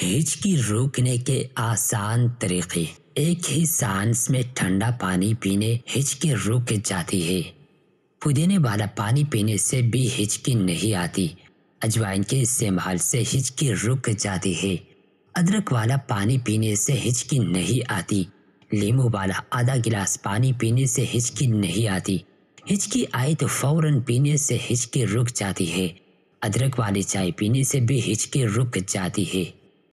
हिचकी रोकने के आसान तरीके एक ही सांस में ठंडा पानी पीने हिचकी रुक जाती है पुदीने वाला पानी पीने से भी हिचकी नहीं आती अजवाइन के इस्तेमाल से हिचकी रुक जाती है अदरक वाला पानी पीने से हिचकी नहीं आती लीमू वाला आधा गिलास पानी पीने से हिचकी नहीं आती हिचकी आए तो फौरन पीने से हिचकी रुक जाती है अदरक वाली चाय पीने से भी हिचकी रुक जाती है